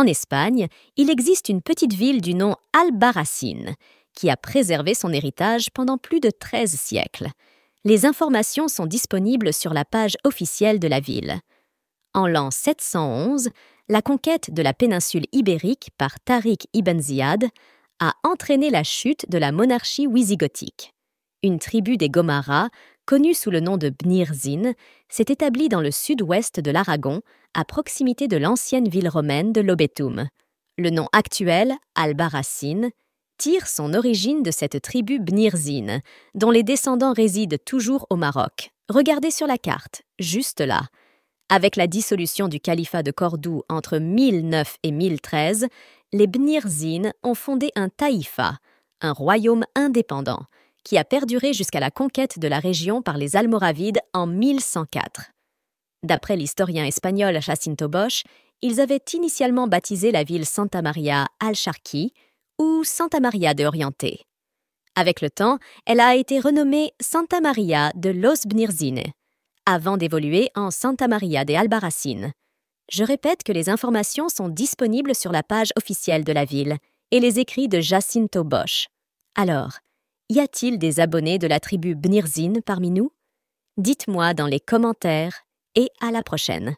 En Espagne, il existe une petite ville du nom Albarracín, qui a préservé son héritage pendant plus de 13 siècles. Les informations sont disponibles sur la page officielle de la ville. En l'an 711, la conquête de la péninsule ibérique par Tariq ibn Ziyad a entraîné la chute de la monarchie wisigothique. Une tribu des Gomara connu sous le nom de Bnirzin, s'est établi dans le sud-ouest de l'Aragon, à proximité de l'ancienne ville romaine de Lobetum. Le nom actuel, Albaracine, tire son origine de cette tribu Bnirzin, dont les descendants résident toujours au Maroc. Regardez sur la carte, juste là. Avec la dissolution du califat de Cordoue entre 1009 et 1013, les Bnirzin ont fondé un taïfa, un royaume indépendant, qui a perduré jusqu'à la conquête de la région par les Almoravides en 1104. D'après l'historien espagnol Jacinto Bosch, ils avaient initialement baptisé la ville Santa Maria al-Sharqi ou Santa Maria de Orienté. Avec le temps, elle a été renommée Santa Maria de los Bnirzine, avant d'évoluer en Santa Maria de albaracine Je répète que les informations sont disponibles sur la page officielle de la ville et les écrits de Jacinto Bosch. Alors, y a-t-il des abonnés de la tribu Bnirzin parmi nous Dites-moi dans les commentaires et à la prochaine.